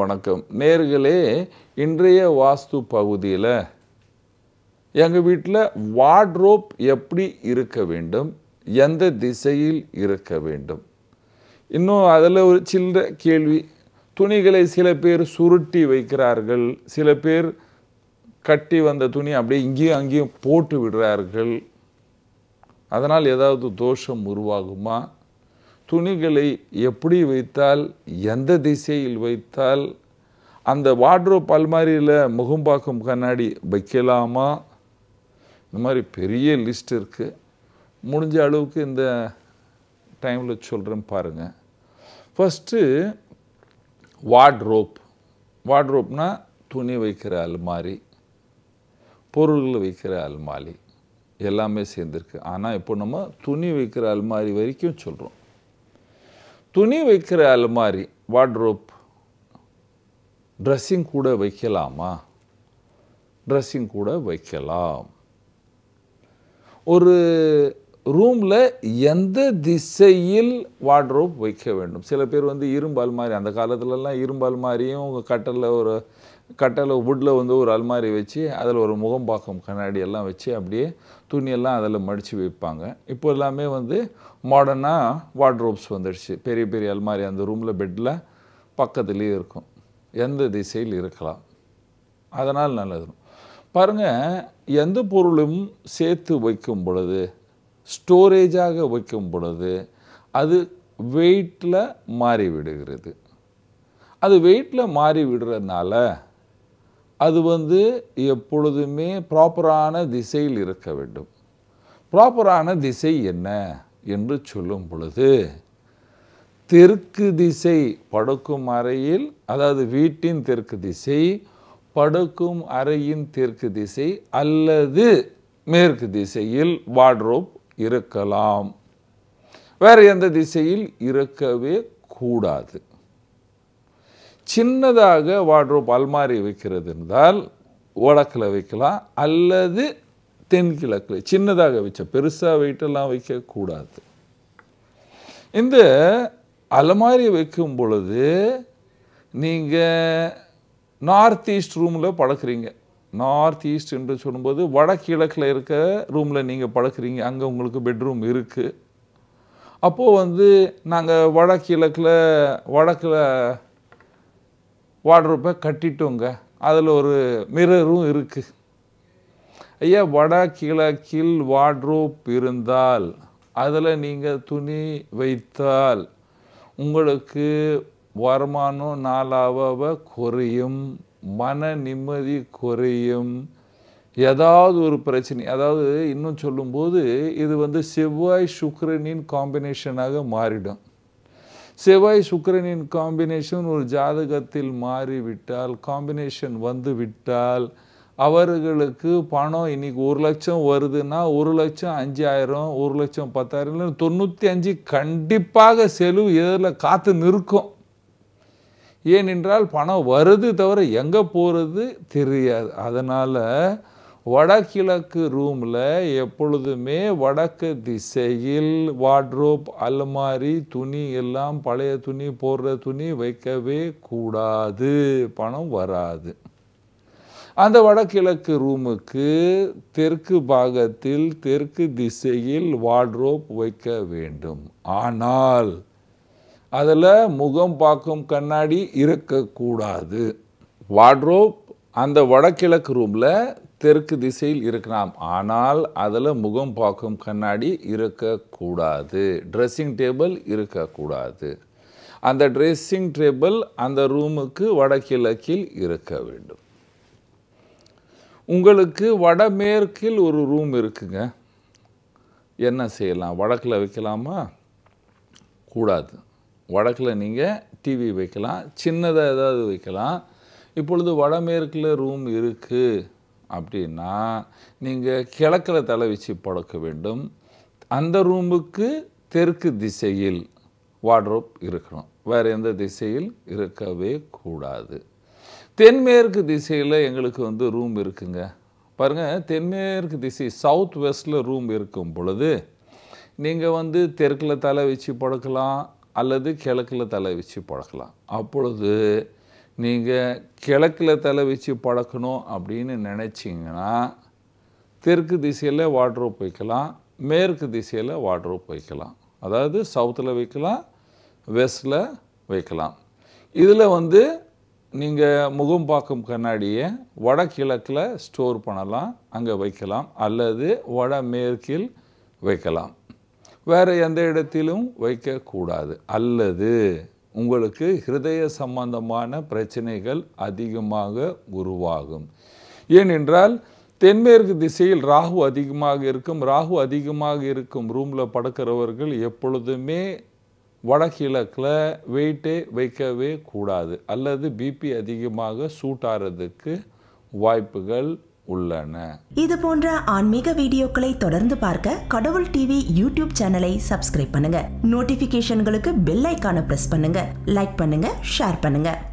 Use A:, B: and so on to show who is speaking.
A: வணக்கம் நேர்களே இன்றைய வாஸ்து பகுதியில் எங்கள் வீட்டில் வார்ட்ரோப் எப்படி இருக்க வேண்டும் எந்த திசையில் இருக்க வேண்டும் இன்னும் அதில் ஒரு சில்லற கேள்வி துணிகளை சில பேர் சுருட்டி வைக்கிறார்கள் சில பேர் கட்டி வந்த துணி அப்படியே இங்கேயும் அங்கேயும் போட்டு விடுறார்கள் அதனால் ஏதாவது தோஷம் உருவாகுமா துணிகளை எப்படி வைத்தால் எந்த திசையில் வைத்தால் அந்த வாட்ரோப் அல்மாரியில் முகம்பாக்கும் கண்ணாடி வைக்கலாமா இந்த மாதிரி பெரிய லிஸ்ட் இருக்குது முடிஞ்ச அளவுக்கு இந்த டைமில் சொல்கிறேன் பாருங்கள் ஃபஸ்ட்டு வார்ட்ரோப் வார்ட்ரோப்னா துணி வைக்கிற அல்மாரி பொருள்கள் வைக்கிற அல்மாரி எல்லாமே சேர்ந்துருக்கு ஆனால் இப்போ நம்ம துணி வைக்கிற அல்மாரி வரைக்கும் சொல்கிறோம் துணி வைக்கிற அலமாரி வாட்ரோப் ட்ரெஸ்ஸிங் கூட வைக்கலாமா ட்ரெஸ்ஸிங் கூட வைக்கலாம் ஒரு ரூமில் எந்த திசையில் வார்ட்ரோப் வைக்க வேண்டும் சில பேர் வந்து இரும்பு அல்மாரி அந்த காலத்துலலாம் இரும்பு அல்மாரியும் கட்டலில் ஒரு கட்டலை வுட்டில் வந்து ஒரு அல்மாரி வச்சு அதில் ஒரு முகம்பாக்கம் கண்ணாடி எல்லாம் வச்சு அப்படியே துணியெல்லாம் அதில் மடித்து வைப்பாங்க இப்போ எல்லாமே வந்து மாடர்னாக வாட்ரோப்ஸ் வந்துடுச்சு பெரிய பெரிய அல்மாரி அந்த ரூமில் பெட்டில் பக்கத்துலேயே இருக்கும் எந்த திசையில் இருக்கலாம் அதனால் நல்லது பாருங்கள் எந்த பொருளும் சேர்த்து வைக்கும் பொழுது ஸ்டோரேஜாக வைக்கும் பொழுது அது வெயிட்டில் மாறிவிடுகிறது அது வெயிட்டில் மாறி விடுறதுனால அது வந்து எப்பொழுதுமே ப்ராப்பரான திசையில் இருக்க வேண்டும் ப்ராப்பரான திசை என்ன என்று சொல்லும் பொழுது தெற்கு திசை படுக்கும் அறையில் அதாவது வீட்டின் தெற்கு திசை படுக்கும் அறையின் தெற்கு திசை அல்லது மேற்கு திசையில் வார்ட்ரோப் இருக்கலாம் வேறு எந்த திசையில் இருக்கவே கூடாது சின்னதாக வாட்ரோப் அல்மாரி வைக்கிறது என்றால் வடக்கில் வைக்கலாம் அல்லது தென்கிழக்கில் சின்னதாக வச்ச பெருசாக வெயிட்டெல்லாம் வைக்கக்கூடாது இந்த அலமாரி வைக்கும் பொழுது நீங்கள் நார்த் ஈஸ்ட் ரூமில் படுக்கிறீங்க நார்த் ஈஸ்ட் என்று சொல்லும்போது வடகிழக்கில் இருக்க ரூமில் நீங்கள் பழக்கிறீங்க அங்கே உங்களுக்கு பெட்ரூம் இருக்குது அப்போது வந்து நாங்கள் வடகிழக்கில் வடக்கில் வாட்ரூப்பை கட்டிட்டோங்க அதில் ஒரு மிரரும் இருக்குது ஐயா வடகிழக்கில் வாட்ரூப் இருந்தால் அதில் நீங்கள் துணி வைத்தால் உங்களுக்கு வருமானம் நாலாவ குறையும் மன நிம்மதி குறையும் ஏதாவது ஒரு பிரச்சனை அதாவது இன்னும் சொல்லும்போது இது வந்து செவ்வாய் சுக்கரனின் காம்பினேஷனாக மாறிடும் செவ்வாய் சுக்கரனின் காம்பினேஷன் ஒரு ஜாதகத்தில் மாறிவிட்டால் காம்பினேஷன் வந்து விட்டால் அவர்களுக்கு பணம் இன்றைக்கி ஒரு லட்சம் வருதுன்னா ஒரு லட்சம் அஞ்சாயிரம் ஒரு லட்சம் பத்தாயிரம் தொண்ணூற்றி அஞ்சு கண்டிப்பாக செலவு இதில் காத்து நிற்கும் ஏனென்றால் பணம் வருது தவிர எங்கே போகிறது தெரியாது அதனால் வடகிழக்கு ரூமில் எப்பொழுதுமே வடக்கு திசையில் வார்ட்ரோப் அல்மாரி துணி எல்லாம் பழைய துணி போடுற துணி வைக்கவே கூடாது பணம் வராது அந்த வடகிழக்கு ரூமுக்கு தெற்கு பாகத்தில் தெற்கு திசையில் வார்ட்ரோப் வைக்க வேண்டும் ஆனால் அதில் முகம் பார்க்கும் கண்ணாடி இருக்கக்கூடாது வார்ட்ரோப் அந்த வடகிழக்கு ரூமில் தெற்கு திசையில் இருக்கலாம் ஆனால் அதில் முகம் பார்க்கும் கண்ணாடி இருக்கக்கூடாது ட்ரெஸ்ஸிங் டேபிள் இருக்கக்கூடாது அந்த ட்ரெஸ்ஸிங் டேபிள் அந்த ரூமுக்கு வடகிழக்கில் இருக்க வேண்டும் உங்களுக்கு வடமேற்கில் ஒரு ரூம் இருக்குங்க என்ன செய்யலாம் வடக்கில் வைக்கலாமா கூடாது வடக்கில் நீங்கள் டிவி வைக்கலாம் சின்னதாக ஏதாவது வைக்கலாம் இப்பொழுது வடமேற்கில் ரூம் இருக்குது அப்படின்னா நீங்கள் கிழக்கில் தலை வச்சு படுக்க வேண்டும் அந்த ரூமுக்கு தெற்கு திசையில் வார்ட்ரோப் இருக்கணும் வேறு எந்த திசையில் இருக்கவே கூடாது தென்மேற்கு திசையில் எங்களுக்கு வந்து ரூம் இருக்குங்க பாருங்கள் தென்மேற்கு திசை சவுத் வெஸ்ட்டில் ரூம் இருக்கும் பொழுது நீங்கள் வந்து தெற்கில் தலை வச்சு படுக்கலாம் அல்லது கிழக்கில் தலை வச்சு பழக்கலாம் அப்பொழுது நீங்கள் கிழக்கில் தலை வச்சு பழக்கணும் அப்படின்னு நினச்சிங்கன்னா தெற்கு திசையில் வாட்ரூப் வைக்கலாம் மேற்கு திசையில் வாட்ரூப் வைக்கலாம் அதாவது சவுத்தில் வைக்கலாம் வெஸ்டில் வைக்கலாம் இதில் வந்து நீங்கள் முகம் பார்க்கும் கண்ணாடியை வடகிழக்கில் ஸ்டோர் பண்ணலாம் அங்கே வைக்கலாம் அல்லது மேற்கில் வைக்கலாம் வேறு எந்த இடத்திலும் வைக்கக்கூடாது அல்லது உங்களுக்கு ஹிருதய சம்பந்தமான பிரச்சனைகள் அதிகமாக உருவாகும் ஏனென்றால் தென்மேற்கு திசையில் ராகு அதிகமாக இருக்கும் ராகு அதிகமாக இருக்கும் ரூமில் படுக்கிறவர்கள் எப்பொழுதுமே வடகிழக்கில் வெயிட்டே வைக்கவே கூடாது அல்லது பிபி அதிகமாக சூட்டாகிறதுக்கு வாய்ப்புகள் உள்ளன இது போன்ற ஆன்மீக வீடியோக்களை தொடர்ந்து பார்க்க கடவுள் டிவி யூடியூப் சேனலை சப்ஸ்கிரைப் பண்ணுங்க நோட்டிபிகேஷன்களுக்கு பெல் ஐக்கான பிரஸ் பண்ணுங்க லைக் பண்ணுங்க ஷேர் பண்ணுங்க